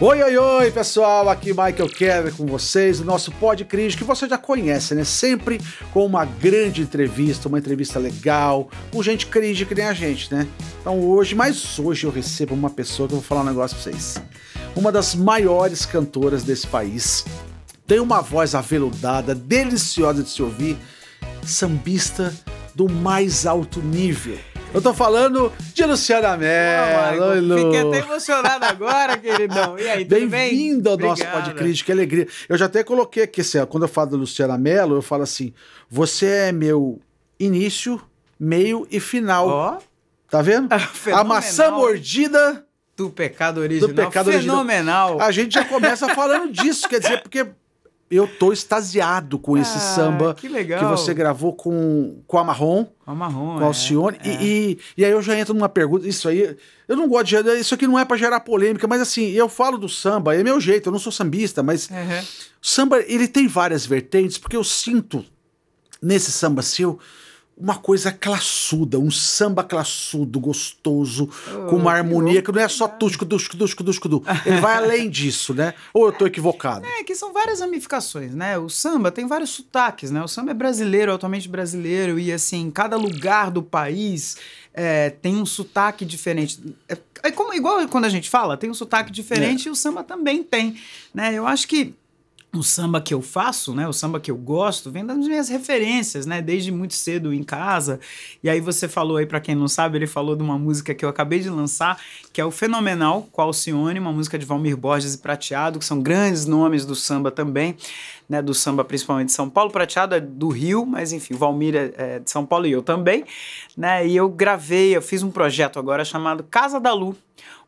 Oi, oi, oi, pessoal! Aqui Michael Kevin com vocês, o nosso Pod que você já conhece, né? Sempre com uma grande entrevista, uma entrevista legal, com gente cringe que nem a gente, né? Então hoje, mas hoje eu recebo uma pessoa que eu vou falar um negócio pra vocês. Uma das maiores cantoras desse país. Tem uma voz aveludada, deliciosa de se ouvir, sambista do mais alto nível eu tô falando de Luciana Mello. Oi, Lu. Fiquei até emocionado agora, queridão. E aí, tudo bem? Bem-vindo ao nosso podcast, que alegria. Eu já até coloquei aqui, assim, quando eu falo da Luciana Mello, eu falo assim: você é meu início, meio e final. Ó. Oh. Tá vendo? Ah, a maçã mordida do pecado original. Do pecado fenomenal. Original. A gente já começa falando disso, quer dizer, porque eu tô extasiado com esse ah, samba que, que, você gravou com, com a Marrom. Com a Marrom, Com a é, Alcione. É, e, é. e, e, aí eu já entro numa pergunta. Isso aí, eu não gosto de. Isso aqui não é para gerar polêmica, mas assim, eu falo do samba, é meu jeito, eu não sou sambista, mas. Uhum. Samba, ele tem várias vertentes, porque eu sinto nesse samba seu uma coisa classuda, um samba classudo, gostoso, oh, com uma harmonia que não é só tusco, tusco, tusco, tusco, tusco. Ele vai além disso, né? Ou eu estou equivocado? É, que são várias ramificações, né? O samba tem vários sotaques, né? O samba é brasileiro, altamente brasileiro, e assim, cada lugar do país é, tem um sotaque diferente. É, é como, igual quando a gente fala, tem um sotaque diferente é. e o samba também tem, né? Eu acho que o samba que eu faço, né, o samba que eu gosto, vem das minhas referências, né, desde muito cedo em casa. E aí você falou aí para quem não sabe, ele falou de uma música que eu acabei de lançar, que é o fenomenal Qualcione, uma música de Valmir Borges e Prateado, que são grandes nomes do samba também, né, do samba principalmente de São Paulo, Prateado é do Rio, mas enfim, Valmir é, é de São Paulo e eu também, né? E eu gravei, eu fiz um projeto agora chamado Casa da Lu,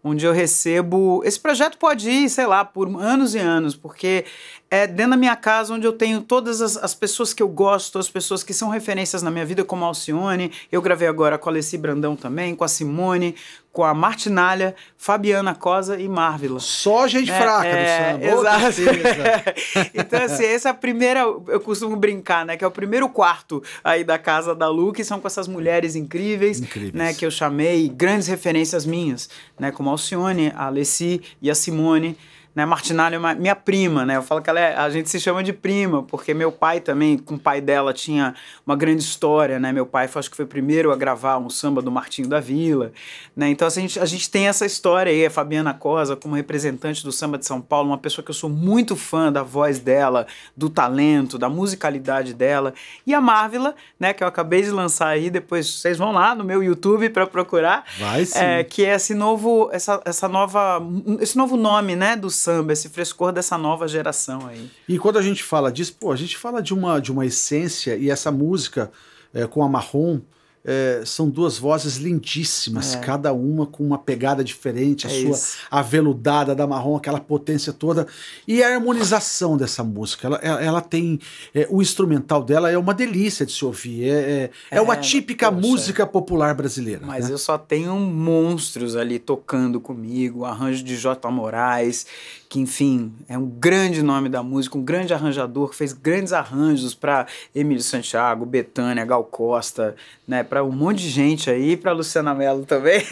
onde eu recebo. Esse projeto pode ir, sei lá, por anos e anos, porque é dentro da minha casa onde eu tenho todas as, as pessoas que eu gosto, as pessoas que são referências na minha vida, como a Alcione. Eu gravei agora com a Alessi Brandão também, com a Simone, com a Martinalha, Fabiana Cosa e Marvila. Só gente é, fraca é, do Exato. então, assim, essa é a primeira, eu costumo brincar, né? Que é o primeiro quarto aí da casa da Lu, que são com essas mulheres incríveis, incríveis. né? Que eu chamei, grandes referências minhas, né? Como a Alcione, a Alessi e a Simone né? Martinalha é uma, minha prima, né? Eu falo que ela é, a gente se chama de prima, porque meu pai também, com o pai dela, tinha uma grande história, né? Meu pai foi, acho que foi o primeiro a gravar um samba do Martinho da Vila, né? Então assim, a gente, a gente tem essa história aí, a Fabiana Cosa como representante do samba de São Paulo, uma pessoa que eu sou muito fã da voz dela, do talento, da musicalidade dela, e a Marvila, né, que eu acabei de lançar aí, depois vocês vão lá no meu YouTube para procurar, Vai sim. É, que é esse novo essa, essa nova esse novo nome, né, do samba, esse frescor dessa nova geração aí. E quando a gente fala disso, pô, a gente fala de uma, de uma essência e essa música é, com a marrom é, são duas vozes lindíssimas, é. cada uma com uma pegada diferente, a é sua isso. aveludada da marrom, aquela potência toda. E a harmonização dessa música, ela, ela tem. Eh, o instrumental dela é uma delícia de se ouvir. É, é, é uma é, típica poxa. música popular brasileira. Mas né? eu só tenho monstros ali tocando comigo, arranjo de J. Moraes que enfim é um grande nome da música, um grande arranjador que fez grandes arranjos para Emílio Santiago, Betânia, Gal Costa, né, para um monte de gente aí, para Luciana Mello também.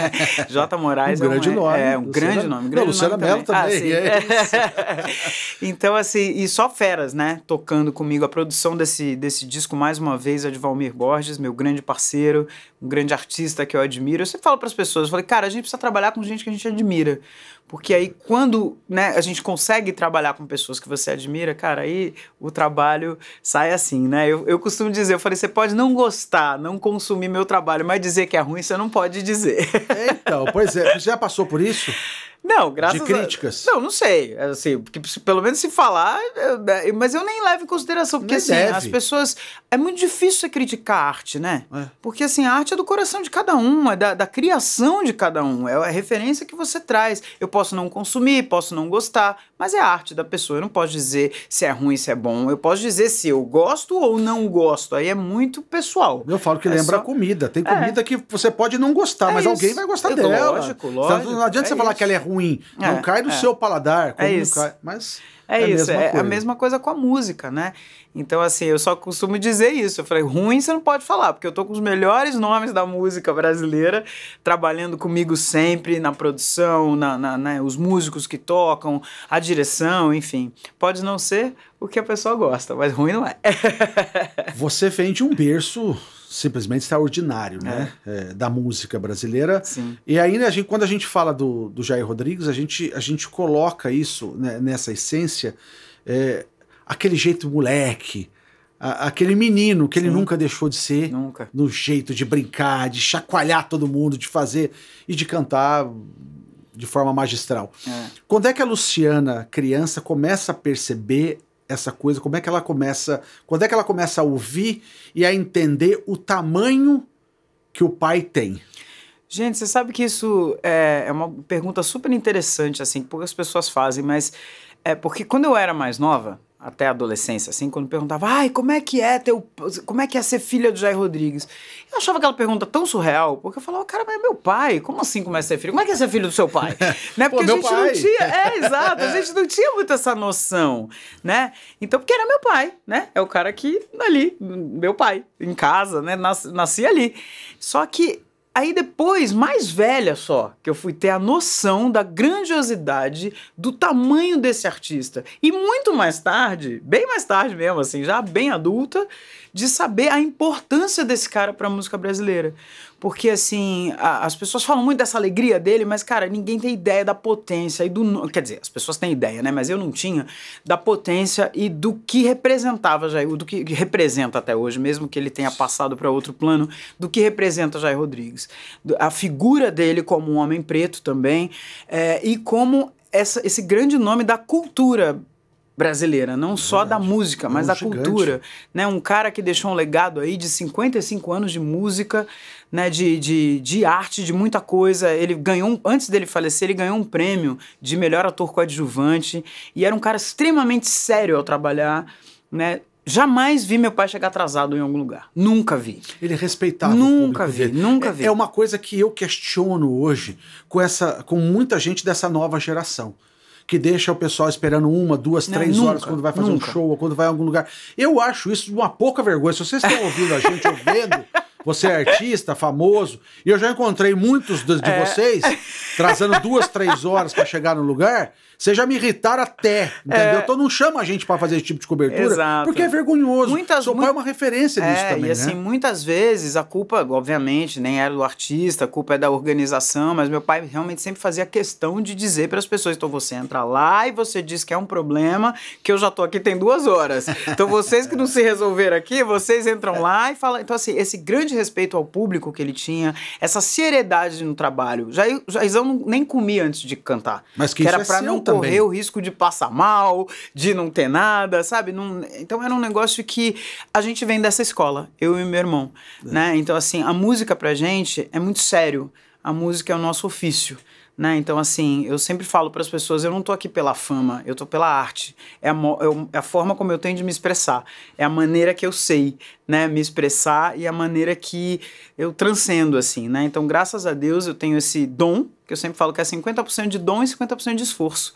J. Moraes um é grande um, é, nome, é um Luciana, grande nome, grande não, Luciana Mello também. também. Ah, é então assim e só feras, né, tocando comigo a produção desse desse disco mais uma vez é de Valmir Borges, meu grande parceiro, um grande artista que eu admiro. Eu sempre falo para as pessoas, eu falei, cara, a gente precisa trabalhar com gente que a gente admira, porque aí quando né, a gente consegue trabalhar com pessoas que você admira, cara, aí o trabalho sai assim, né? Eu, eu costumo dizer, eu falei, você pode não gostar, não consumir meu trabalho, mas dizer que é ruim, você não pode dizer. É, então, pois é, você já passou por isso? Não, graças De críticas? A... Não, não sei. Assim, porque pelo menos se falar, né, eu... mas eu nem levo em consideração, porque assim, deve. as pessoas. É muito difícil você criticar a arte, né? É. Porque assim, a arte é do coração de cada um, é da, da, criação de cada um, é a referência que você traz. Eu posso não consumir, posso não gostar, mas é a arte da pessoa. Eu não posso dizer se é ruim, se é bom. Eu posso dizer se eu gosto ou não gosto. Aí é muito pessoal. Eu falo que é lembra só... comida. Tem é. comida é. que você pode não gostar, é mas isso. alguém vai gostar dela. Lógico, lógico. Não adianta é você falar que ela é ruim ruim. É, não cai do é. seu paladar, é isso. Cai, mas é, é isso, a é a mesma coisa com a música, né? Então, assim, eu só costumo dizer isso. Eu falei, ruim você não pode falar, porque eu tô com os melhores nomes da música brasileira trabalhando comigo sempre na produção, na, na né, os músicos que tocam, a direção, enfim. Pode não ser o que a pessoa gosta, mas ruim não é. você vende um berço simplesmente extraordinário, né? É. É, da música brasileira. Sim. E ainda a gente, quando a gente fala do, do Jair Rodrigues, a gente, a gente coloca isso né, nessa essência, é, aquele jeito moleque, a, aquele menino que Sim. ele nunca deixou de ser. Nunca. No jeito de brincar, de chacoalhar todo mundo, de fazer e de cantar de forma magistral. É. Quando é que a Luciana, criança, começa a perceber essa coisa? Como é que ela começa? Quando é que ela começa a ouvir e a entender o tamanho que o pai tem? Gente, você sabe que isso é, é uma pergunta super interessante, assim, que poucas pessoas fazem, mas é porque quando eu era mais nova, até a adolescência, assim, quando perguntava, ai, como é que é teu, como é que é ser filha do Jair Rodrigues? Eu achava aquela pergunta tão surreal, porque eu falava, cara, mas é meu pai, como assim como é ser filho? Como é que é ser filho do seu pai? né? Porque Pô, a gente pai. não tinha, é, exato, a gente não tinha muito essa noção, né? Então, porque era meu pai, né? É o cara que, ali, meu pai, em casa, né, nasci, nasci ali. Só que Aí depois, mais velha só, que eu fui ter a noção da grandiosidade do tamanho desse artista. E muito mais tarde, bem mais tarde mesmo, assim, já bem adulta, de saber a importância desse cara para a música brasileira. Porque, assim, a, as pessoas falam muito dessa alegria dele, mas, cara, ninguém tem ideia da potência e do. Quer dizer, as pessoas têm ideia, né? Mas eu não tinha, da potência e do que representava Jair, do que representa até hoje, mesmo que ele tenha passado para outro plano, do que representa Jair Rodrigues. A figura dele como um homem preto também, é, e como essa, esse grande nome da cultura brasileira, não só da música, mas é um da gigante. cultura, né? Um cara que deixou um legado aí de 55 anos de música, né, de, de, de arte, de muita coisa. Ele ganhou, antes dele falecer, ele ganhou um prêmio de melhor ator coadjuvante e era um cara extremamente sério ao trabalhar, né? Jamais vi meu pai chegar atrasado em algum lugar. Nunca vi. Ele respeitava nunca o vi, Nunca é, vi. É, é uma coisa que eu questiono hoje com essa com muita gente dessa nova geração que deixa o pessoal esperando uma, duas, não, três nunca, horas quando vai fazer nunca. um show ou quando vai a algum lugar. Eu acho isso uma pouca vergonha. Se vocês estão ouvindo a gente, ouvindo, você é artista, famoso, e eu já encontrei muitos de, de é. vocês trazendo duas, três horas para chegar no lugar. Vocês já me irritaram até, entendeu? É... Então não chama a gente para fazer esse tipo de cobertura, Exato. porque é vergonhoso. Muitas, Seu pai é uma referência é, disso também, e assim, né? muitas vezes a culpa, obviamente, nem era é do artista, a culpa é da organização, mas meu pai realmente sempre fazia questão de dizer para as pessoas, então você entra lá e você diz que é um problema, que eu já tô aqui tem duas horas. Então vocês que não se resolveram aqui, vocês entram lá e falam... Então assim, esse grande respeito ao público que ele tinha, essa seriedade no trabalho. Jair, Jairzão nem comia antes de cantar. Mas que, que era é não também. correr o risco de passar mal, de não ter nada, sabe? Não, então era um negócio que a gente vem dessa escola, eu e meu irmão, é. né? Então assim, a música pra gente é muito sério. A música é o nosso ofício. Né? Então, assim, eu sempre falo para as pessoas: eu não estou aqui pela fama, eu estou pela arte. É a, é, é a, forma como eu tenho de me expressar, é a maneira que eu sei né? me expressar e a maneira que eu transcendo, assim. Né? Então, graças a Deus, eu tenho esse dom que eu sempre falo que é 50% de dom e 50% de esforço.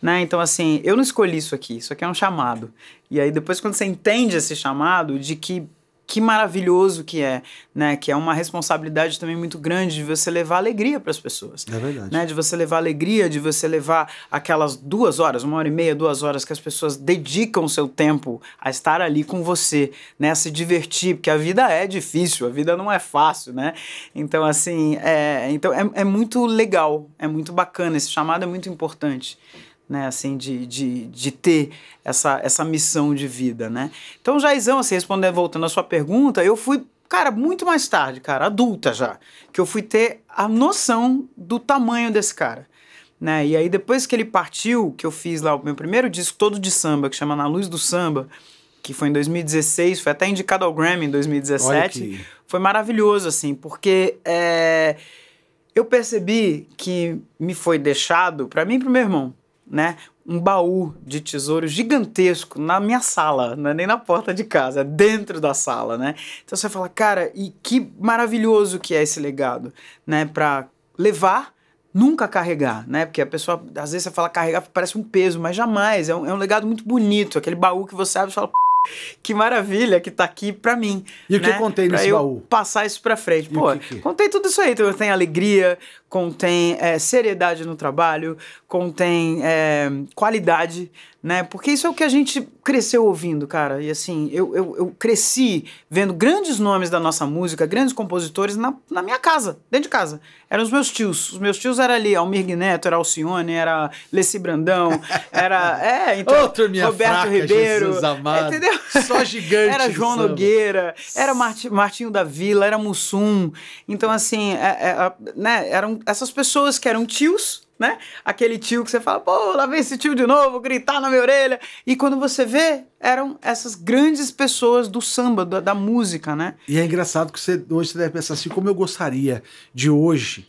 Né? Então, assim, eu não escolhi isso aqui, isso aqui é um chamado. E aí, depois, quando você entende esse chamado, de que que maravilhoso que é, né? Que é uma responsabilidade também muito grande de você levar alegria para as pessoas. É verdade. Né? De você levar alegria, de você levar aquelas duas horas, uma hora e meia, duas horas que as pessoas dedicam o seu tempo a estar ali com você, né? A se divertir, porque a vida é difícil, a vida não é fácil, né? Então, assim, é, então é, é muito legal, é muito bacana, esse chamado é muito importante né, assim, de, de, de ter essa, essa missão de vida, né? Então, Jaizão, assim, respondendo, né, voltando à sua pergunta, eu fui, cara, muito mais tarde, cara, adulta já, que eu fui ter a noção do tamanho desse cara, né? E aí, depois que ele partiu, que eu fiz lá o meu primeiro disco todo de samba, que chama Na Luz do Samba, que foi em 2016, foi até indicado ao Grammy em 2017, foi maravilhoso, assim, porque... É, eu percebi que me foi deixado para mim e pro meu irmão né, um baú de tesouro gigantesco na minha sala, não é nem na porta de casa, é dentro da sala, né? Então você fala, cara, e que maravilhoso que é esse legado, né, para levar nunca carregar, né? Porque a pessoa, às vezes você fala carregar, parece um peso, mas jamais. É um, é um legado muito bonito, aquele baú que você abre e fala, que maravilha que tá aqui pra mim. E o né? que eu contei nesse pra baú? Passar isso pra frente. E Pô, que que? É? contei tudo isso aí. Tem alegria, contém é, seriedade no trabalho, contém é, qualidade né? Porque isso é o que a gente cresceu ouvindo, cara. E assim, eu, eu, eu cresci vendo grandes nomes da nossa música, grandes compositores na, na minha casa, dentro de casa. Eram os meus tios. Os meus tios eram ali, Almir Neto, era Alcione, era Leci Brandão, era. É, então. Outro minha Roberto fraca, Ribeiro. Jesus é, amado. Entendeu? Só gigante. Era João Nogueira, era Martinho da Vila, era Mussum. Então, assim, é, é, né? eram essas pessoas que eram tios né? Aquele tio que você fala, pô, lá vem esse tio de novo, gritar na minha orelha. E quando você vê, eram essas grandes pessoas do samba, da, da música, né? E é engraçado que você, hoje você deve pensar assim, como eu gostaria de hoje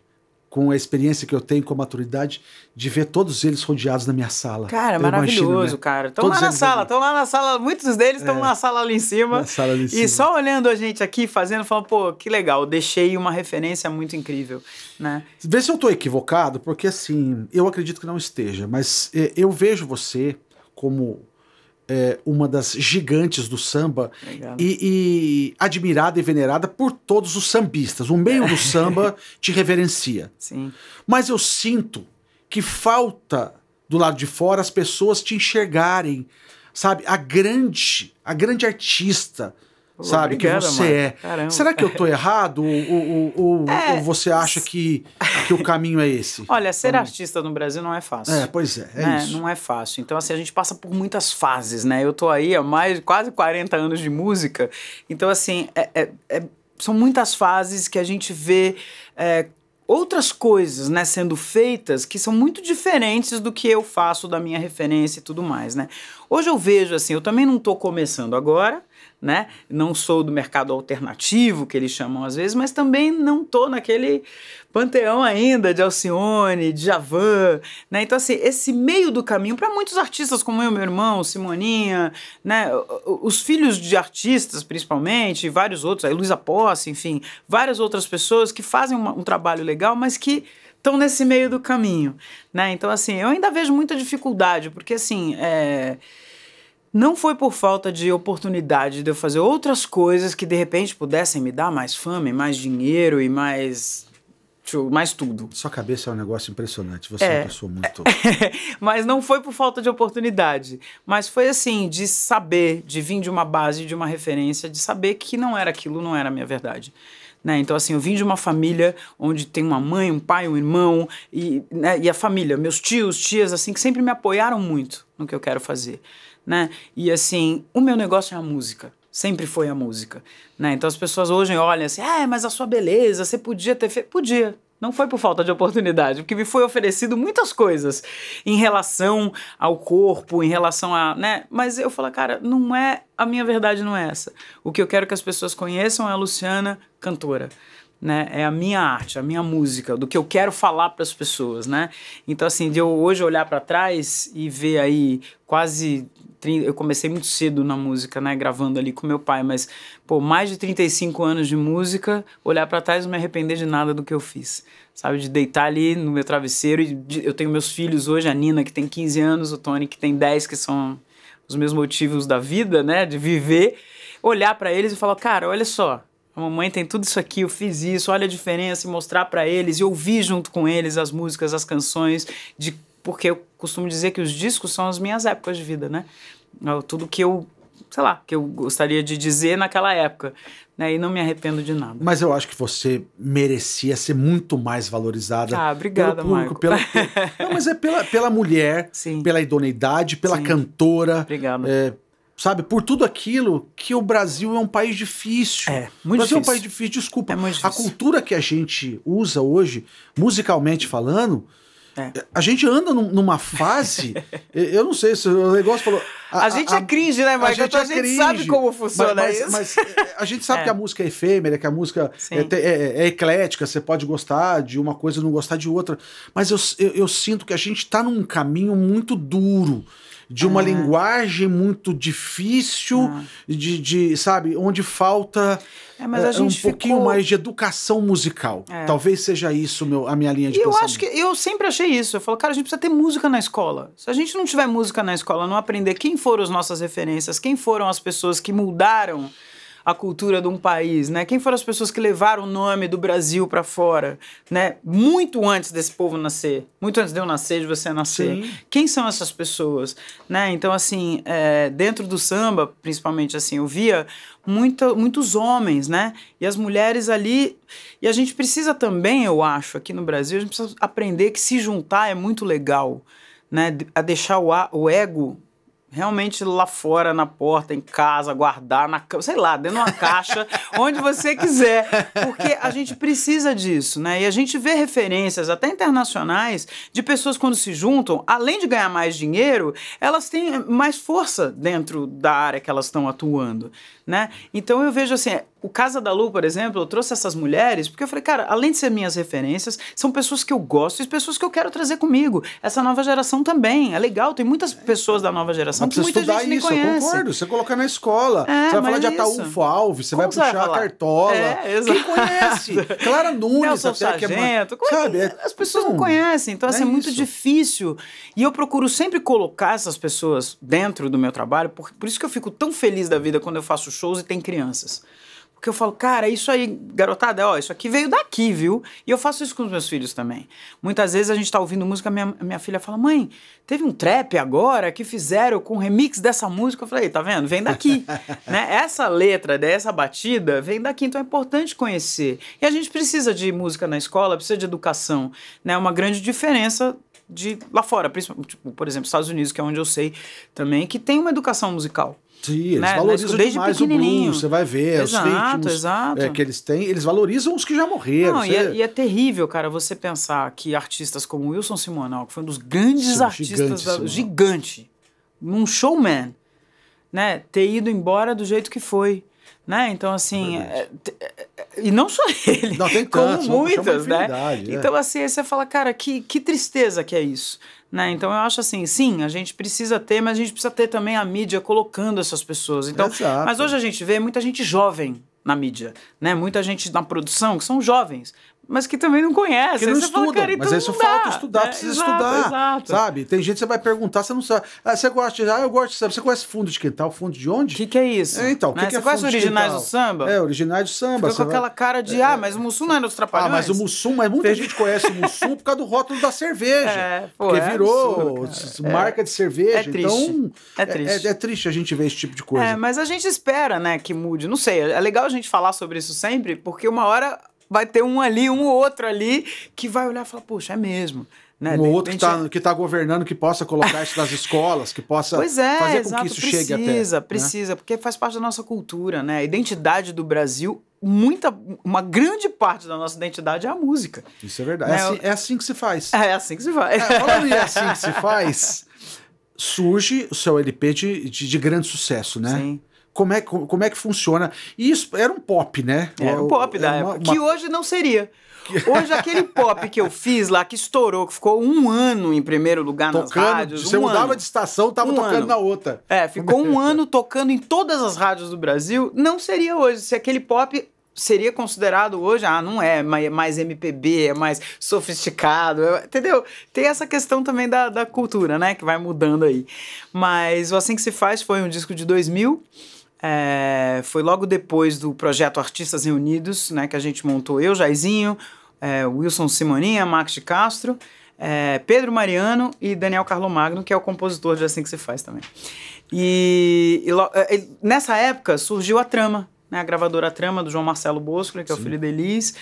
com a experiência que eu tenho, com a maturidade, de ver todos eles rodeados na minha sala. Cara, eu maravilhoso, imagino, né? cara. Estão lá na sala, estão lá na sala, muitos deles estão é, na sala ali em cima. Sala ali em e cima. só olhando a gente aqui, fazendo, falando, pô, que legal, deixei uma referência muito incrível, né? Vê se eu estou equivocado, porque assim, eu acredito que não esteja, mas é, eu vejo você como é, uma das gigantes do samba e, e, admirada e venerada por todos os sambistas. O meio do samba te reverencia. Sim. Mas eu sinto que falta do lado de fora as pessoas te enxergarem, sabe? A grande, a grande artista, sabe? que você é. Caramba. Será que eu tô errado? ou, ou, ou, é. ou, você acha que, que o caminho é esse? Olha, ser então, artista no Brasil não é fácil. É, pois é, é né? isso. Não é fácil. Então, assim, a gente passa por muitas fases, né? Eu tô aí há mais quase 40 anos de música. Então, assim, é, é, é, são muitas fases que a gente vê é, outras coisas, né, sendo feitas que são muito diferentes do que eu faço da minha referência e tudo mais, né? Hoje eu vejo assim, eu também não estou começando agora, né? Não sou do mercado alternativo, que eles chamam às vezes, mas também não tô naquele panteão ainda de Alcione, de Javan, né? Então, assim, esse meio do caminho, para muitos artistas como eu, meu irmão, Simoninha, né? Os filhos de artistas, principalmente, e vários outros, aí Luísa Posse, enfim, várias outras pessoas que fazem uma, um trabalho legal, mas que estão nesse meio do caminho, né? Então, assim, eu ainda vejo muita dificuldade, porque, assim, é... Não foi por falta de oportunidade de eu fazer outras coisas que de repente pudessem me dar mais fama e mais dinheiro e mais. mais tudo. Sua cabeça é um negócio impressionante. Você é, é uma pessoa muito. mas não foi por falta de oportunidade. Mas foi assim, de saber, de vir de uma base, de uma referência, de saber que não era aquilo, não era a minha verdade. Né? Então, assim, eu vim de uma família onde tem uma mãe, um pai, um irmão e, né, e a família, meus tios, tias, assim, que sempre me apoiaram muito no que eu quero fazer né? E assim, o meu negócio é a música. Sempre foi a música, né? Então as pessoas hoje olham assim, é, mas a sua beleza, você podia ter feito... Podia, não foi por falta de oportunidade, porque me foi oferecido muitas coisas em relação ao corpo, em relação a, né? Mas eu falo, cara, não é a minha verdade não é essa. O que eu quero que as pessoas conheçam é a Luciana cantora, né? É a minha arte, a minha música, do que eu quero falar para as pessoas, né? Então assim, de eu hoje olhar para trás e ver aí quase eu comecei muito cedo na música, né, gravando ali com meu pai, mas pô, mais de 35 anos de música, olhar para trás não me arrepender de nada do que eu fiz. Sabe, de deitar ali no meu travesseiro e de, eu tenho meus filhos hoje, a Nina que tem 15 anos, o Tony que tem 10, que são os meus motivos da vida, né, de viver, olhar para eles e falar, cara, olha só, a mamãe tem tudo isso aqui, eu fiz isso, olha a diferença, e mostrar para eles e ouvir junto com eles as músicas, as canções, de porque eu costumo dizer que os discos são as minhas épocas de vida, né? Tudo que eu, sei lá, que eu gostaria de dizer naquela época, né? E não me arrependo de nada. Mas eu acho que você merecia ser muito mais valorizada. Ah, obrigada, pelo público, pela, Não, mas é pela, pela mulher, Sim. pela idoneidade, pela Sim. cantora. Obrigado. É, sabe? Por tudo aquilo que o Brasil é um país difícil. É, muito difícil. Brasil é um país difícil, desculpa. É difícil. A cultura que a gente usa hoje, musicalmente falando, é. A gente anda num, numa fase. eu não sei se o negócio falou. A, a gente a, é cringe, né, Michael? Então é a gente, a gente cringe, sabe como funciona mas, isso. Mas, mas é, a gente sabe é. que a música é efêmera, que a música é, é, eclética, você pode gostar de uma coisa e não gostar de outra. Mas eu, eu, eu sinto que a gente está num caminho muito duro de uma é. linguagem muito difícil, ah. de, de, sabe, onde falta é, é, um pouquinho mais de educação musical. É. Talvez seja isso meu, a minha linha de e pensamento. Eu acho que eu sempre achei isso. Eu falo, cara, a gente precisa ter música na escola. Se a gente não tiver música na escola, não aprender quem foram as nossas referências, quem foram as pessoas que mudaram a cultura de um país, né? Quem foram as pessoas que levaram o nome do Brasil para fora, né? Muito antes desse povo nascer, muito antes de eu nascer, de você nascer. Sim. Quem são essas pessoas, né? Então assim, é, dentro do samba, principalmente assim, eu via muita, muitos homens, né? E as mulheres ali. E a gente precisa também, eu acho, aqui no Brasil, a gente precisa aprender que se juntar é muito legal, né? A deixar o, o ego realmente lá fora, na porta, em casa, guardar, na, sei lá, dentro de uma caixa, onde você quiser. Porque a gente precisa disso, né? E a gente vê referências até internacionais de pessoas quando se juntam, além de ganhar mais dinheiro, elas têm mais força dentro da área que elas estão atuando né? Então eu vejo assim, o Casa da Lu, por exemplo, eu trouxe essas mulheres porque eu falei, cara, além de ser minhas referências, são pessoas que eu gosto e pessoas que eu quero trazer comigo. Essa nova geração também, é legal, tem muitas é. pessoas da nova geração mas que muita estudar gente isso, nem conhece. eu concordo. Você colocar na escola, é, você vai falar de é Ataúfo Alves, você Como vai puxar vai a cartola. É, Quem conhece? Clara Nunes, até que é uma... É sabe? As pessoas não, não conhecem, então assim, é, é muito difícil. E eu procuro sempre colocar essas pessoas dentro do meu trabalho, por, por isso que eu fico tão feliz da vida quando eu faço e tem crianças. Porque eu falo, cara, isso aí, garotada, ó, isso aqui veio daqui, viu? E eu faço isso com os meus filhos também. Muitas vezes a gente tá ouvindo música, minha, minha filha fala, mãe, teve um trap agora que fizeram com remix dessa música. Eu falei, tá vendo? Vem daqui. né? Essa letra dessa né, batida vem daqui, então é importante conhecer. E a gente precisa de música na escola, precisa de educação. Né? Uma grande diferença de lá fora, tipo, por exemplo, Estados Unidos, que é onde eu sei também, que tem uma educação musical. Sim, eles né? valorizam demais o blues, você vai ver, exato, os ritmos é, exato. É, que eles têm, eles valorizam os que já morreram. Não, você... e, é, e, é, terrível, cara, você pensar que artistas como Wilson Simonal, que foi um dos grandes Sim, artistas, gigante, da, gigante, um showman, né, ter ido embora do jeito que foi. Né? Então, assim, é, é, é e não só ele, não, tem como tantos, muitos, né? Então, assim, aí você fala, cara, que, que tristeza que é isso. Né? Então eu acho assim, sim, a gente precisa ter, mas a gente precisa ter também a mídia colocando essas pessoas. Então, Exato. mas hoje a gente vê muita gente jovem na mídia, né? Muita gente na produção que são jovens, mas que também não conhece. Que não estuda. mas aí então isso falta estudar, é, precisa exato, estudar. Exato. Sabe? Tem gente que você vai perguntar, você não sabe. Ah, você gosta de. Ah, eu gosto de samba. Você conhece fundo de quintal? Fundo de onde? O que, que é isso? É, então, o que, né? que, é fundo originais do samba? É, originais do samba. Fica com aquela cara de, é. ah, mas o Mussum não é dos trapalhões. Ah, mas o Mussum, mas muita gente conhece o Mussum por causa do rótulo da cerveja. É, pô, porque é virou absurdo, é. marca de cerveja. É triste. Então, é triste. É, é, triste a gente ver esse tipo de coisa. É, mas a gente espera, né, que mude. Não sei, é legal a gente falar sobre isso sempre, porque uma hora vai ter um ali, um outro ali, que vai olhar e falar, poxa, é mesmo. Né? Um outro repente... que está é tá governando, que possa colocar isso nas escolas, que possa é, fazer exato, com que isso precisa, chegue até. Precisa, né? precisa, né? porque faz parte da nossa cultura, né? A identidade do Brasil, muita, uma grande parte da nossa identidade é a música. Isso é verdade. Né? É, assim, é, assim, que se faz. É, é assim que se faz. É, falando em é assim que se faz, surge o seu LP de, de, de grande sucesso, né? Sim como é, como é que funciona. E isso era um pop, né? Era um pop da é época, uma... que hoje não seria. Hoje, aquele pop que eu fiz lá, que estourou, que ficou um ano em primeiro lugar tocando, nas rádios. Você um mudava ano. de estação, tava um tocando ano. na outra. É, ficou um ano tocando em todas as rádios do Brasil. Não seria hoje. Se aquele pop seria considerado hoje, ah, não é mais MPB, é mais sofisticado, é, entendeu? Tem essa questão também da, da cultura, né, que vai mudando aí. Mas o Assim Que Se Faz foi um disco de 2000 é, foi logo depois do projeto Artistas Reunidos, né, que a gente montou eu, Jaizinho, é, Wilson Simoninha, Max de Castro, é, Pedro Mariano e Daniel Carlo Magno, que é o compositor de Assim Que Se Faz também. E, e é, nessa época surgiu a Trama, né, a gravadora Trama do João Marcelo Bosco, que é Sim. o filho da Elis.